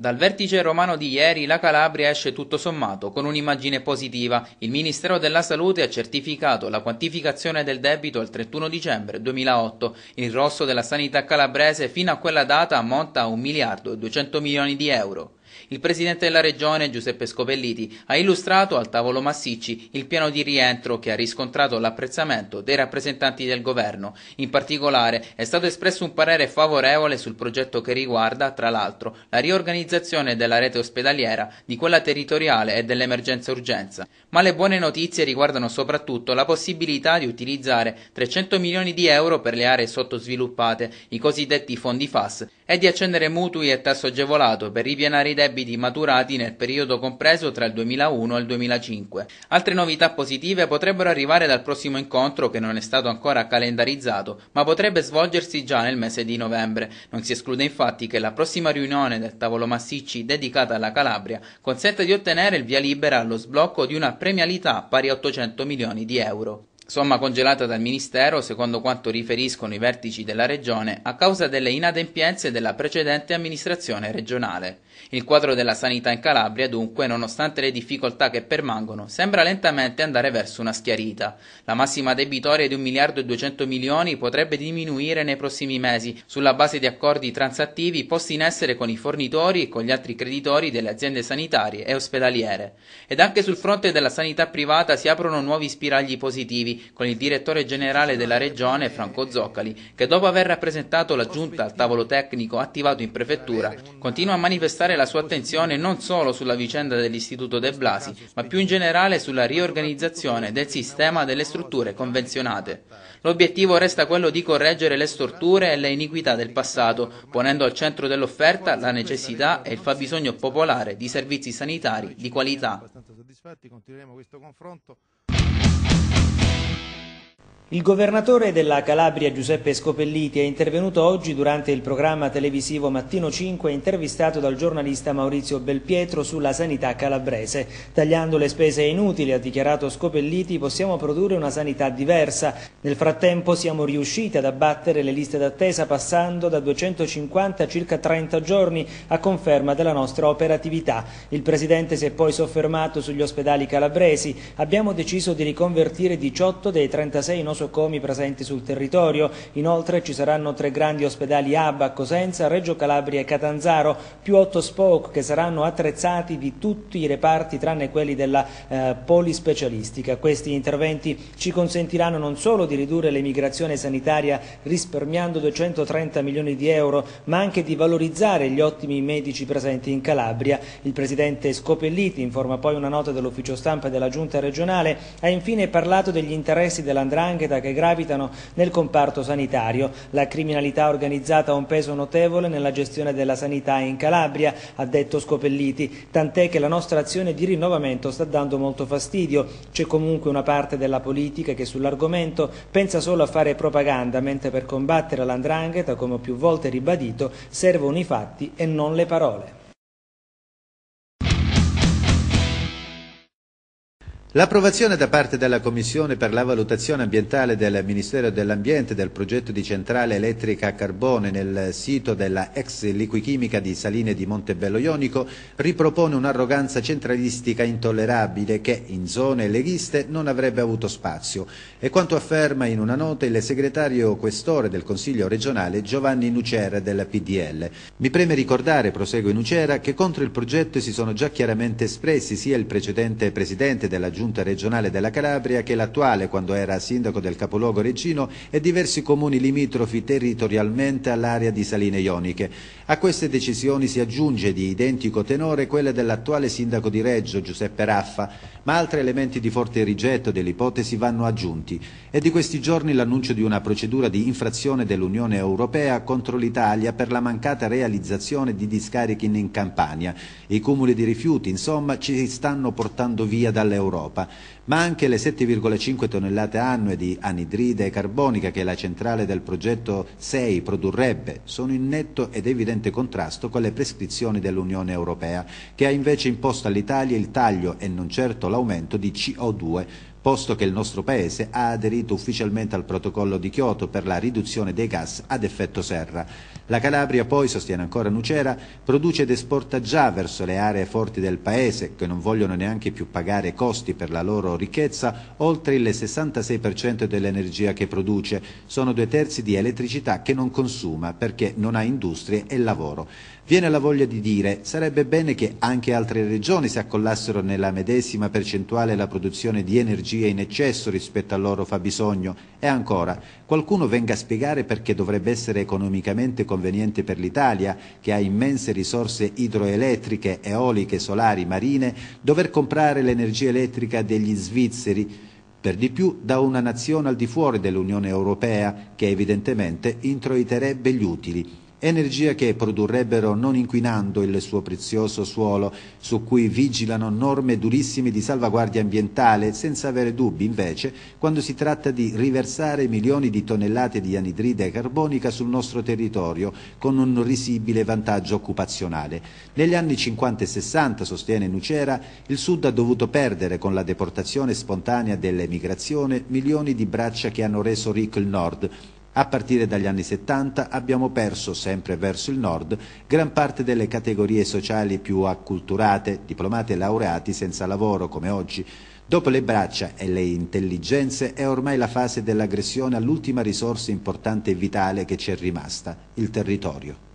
Dal vertice romano di ieri la Calabria esce tutto sommato con un'immagine positiva. Il Ministero della Salute ha certificato la quantificazione del debito al 31 dicembre 2008. Il rosso della sanità calabrese fino a quella data ammonta a 1 miliardo e 200 milioni di euro. Il presidente della regione, Giuseppe Scopelliti, ha illustrato al tavolo Massicci il piano di rientro che ha riscontrato l'apprezzamento dei rappresentanti del governo. In particolare è stato espresso un parere favorevole sul progetto che riguarda, tra l'altro, la riorganizzazione della rete ospedaliera, di quella territoriale e dell'emergenza urgenza. Ma le buone notizie riguardano soprattutto la possibilità di utilizzare 300 milioni di euro per le aree sottosviluppate, i cosiddetti fondi FAS, e di accendere mutui a tasso agevolato per ripianare i debiti maturati nel periodo compreso tra il 2001 e il 2005. Altre novità positive potrebbero arrivare dal prossimo incontro che non è stato ancora calendarizzato, ma potrebbe svolgersi già nel mese di novembre. Non si esclude infatti che la prossima riunione del tavolo Massicci dedicata alla Calabria consenta di ottenere il via libera allo sblocco di una premialità pari a 800 milioni di euro somma congelata dal Ministero, secondo quanto riferiscono i vertici della Regione, a causa delle inadempienze della precedente amministrazione regionale. Il quadro della sanità in Calabria, dunque, nonostante le difficoltà che permangono, sembra lentamente andare verso una schiarita. La massima debitoria di 1 miliardo e 200 milioni potrebbe diminuire nei prossimi mesi sulla base di accordi transattivi posti in essere con i fornitori e con gli altri creditori delle aziende sanitarie e ospedaliere. Ed anche sul fronte della sanità privata si aprono nuovi spiragli positivi con il direttore generale della regione Franco Zoccali, che dopo aver rappresentato la giunta al tavolo tecnico attivato in prefettura, continua a manifestare spostare la sua attenzione non solo sulla vicenda dell'Istituto De Blasi, ma più in generale sulla riorganizzazione del sistema delle strutture convenzionate. L'obiettivo resta quello di correggere le storture e le iniquità del passato, ponendo al centro dell'offerta la necessità e il fabbisogno popolare di servizi sanitari di qualità. Il governatore della Calabria Giuseppe Scopelliti è intervenuto oggi durante il programma televisivo Mattino 5 intervistato dal giornalista Maurizio Belpietro sulla sanità calabrese. Tagliando le spese inutili, ha dichiarato Scopelliti, possiamo produrre una sanità diversa. Nel frattempo siamo riusciti ad abbattere le liste d'attesa passando da 250 a circa 30 giorni a conferma della nostra operatività. Il Presidente si è poi soffermato sugli ospedali calabresi. Abbiamo deciso di riconvertire 18 dei 36 nostri nosocomi presenti sul territorio. Inoltre ci saranno tre grandi ospedali hub a Cosenza, Reggio Calabria e Catanzaro, più otto spoke che saranno attrezzati di tutti i reparti tranne quelli della eh, polispecialistica. Questi interventi ci consentiranno non solo di ridurre l'emigrazione sanitaria risparmiando 230 milioni di euro, ma anche di valorizzare gli ottimi medici presenti in Calabria. Il presidente Scopelliti, informa poi una nota dell'ufficio stampa della giunta regionale, ha infine parlato degli interessi dell'Andrangheta moneta che gravitano nel comparto sanitario. La criminalità organizzata ha un peso notevole nella gestione della sanità in Calabria, ha detto Scopelliti, tant'è che la nostra azione di rinnovamento sta dando molto fastidio. C'è comunque una parte della politica che sull'argomento pensa solo a fare propaganda, mentre per combattere l'andrangheta, come ho più volte ribadito, servono i fatti e non le parole. L'approvazione da parte della Commissione per la valutazione ambientale del Ministero dell'Ambiente del progetto di centrale elettrica a carbone nel sito della ex liquichimica di Saline di Montebello Ionico ripropone un'arroganza centralistica intollerabile che in zone leghiste non avrebbe avuto spazio. È quanto afferma in una nota il segretario questore del Consiglio regionale Giovanni Nucera della PDL. Mi preme ricordare, prosegue Nucera, che contro il progetto si sono già chiaramente espressi sia il precedente presidente della Giunta giunta regionale della Calabria che l'attuale, quando era sindaco del capoluogo Regino, e diversi comuni limitrofi territorialmente all'area di Saline Ioniche. A queste decisioni si aggiunge di identico tenore quella dell'attuale sindaco di Reggio, Giuseppe Raffa, ma altri elementi di forte rigetto dell'ipotesi vanno aggiunti. È di questi giorni l'annuncio di una procedura di infrazione dell'Unione Europea contro l'Italia per la mancata realizzazione di discarichi in Campania. I cumuli di rifiuti, insomma, ci stanno portando via dall'Europa. Europa, ma anche le 7,5 tonnellate annue di anidride carbonica che la centrale del progetto 6 produrrebbe sono in netto ed evidente contrasto con le prescrizioni dell'Unione Europea, che ha invece imposto all'Italia il taglio e non certo l'aumento di CO2 posto che il nostro Paese ha aderito ufficialmente al protocollo di Kyoto per la riduzione dei gas ad effetto serra. La Calabria poi, sostiene ancora Nucera, produce ed esporta già verso le aree forti del Paese, che non vogliono neanche più pagare costi per la loro ricchezza, oltre il 66% dell'energia che produce. Sono due terzi di elettricità che non consuma perché non ha industrie e lavoro. Viene la voglia di dire, sarebbe bene che anche altre regioni si accollassero nella medesima percentuale la produzione di energia in eccesso rispetto al loro fabbisogno e ancora, qualcuno venga a spiegare perché dovrebbe essere economicamente conveniente per l'Italia, che ha immense risorse idroelettriche, eoliche, solari, marine, dover comprare l'energia elettrica degli svizzeri, per di più da una nazione al di fuori dell'Unione Europea, che evidentemente introiterebbe gli utili energia che produrrebbero non inquinando il suo prezioso suolo, su cui vigilano norme durissime di salvaguardia ambientale, senza avere dubbi invece quando si tratta di riversare milioni di tonnellate di anidride carbonica sul nostro territorio, con un risibile vantaggio occupazionale. Negli anni 50 e 60, sostiene Nucera, il Sud ha dovuto perdere con la deportazione spontanea dell'emigrazione milioni di braccia che hanno reso ricco il Nord, a partire dagli anni 70 abbiamo perso, sempre verso il nord, gran parte delle categorie sociali più acculturate, diplomate e laureati senza lavoro come oggi. Dopo le braccia e le intelligenze è ormai la fase dell'aggressione all'ultima risorsa importante e vitale che ci è rimasta, il territorio.